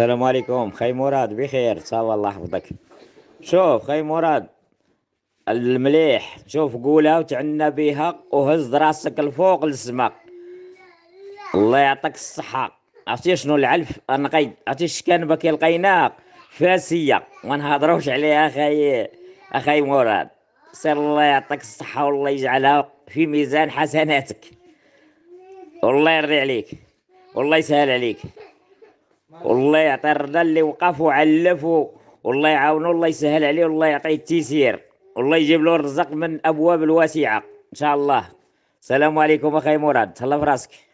السلام عليكم خي مراد بخير صلى الله يحفظك شوف خي مراد المليح شوف قولها وتعنى بها وهز راسك الفوق للسماء الله يعطيك الصحة عرفتي شنو العلف قيد عرفتي شكان باكي لقيناه فاسية ما نهضروش عليها اخي اخي مراد سير الله يعطيك الصحة والله يجعلها في ميزان حسناتك والله يرضي عليك والله يسهل عليك والله يعطي الرضا اللي وقف وعلف والله يعاونه الله يسهل عليه والله يعطيه التيسير والله يجيب له الرزق من ابواب الواسعه ان شاء الله السلام عليكم اخي مراد تهلا في راسك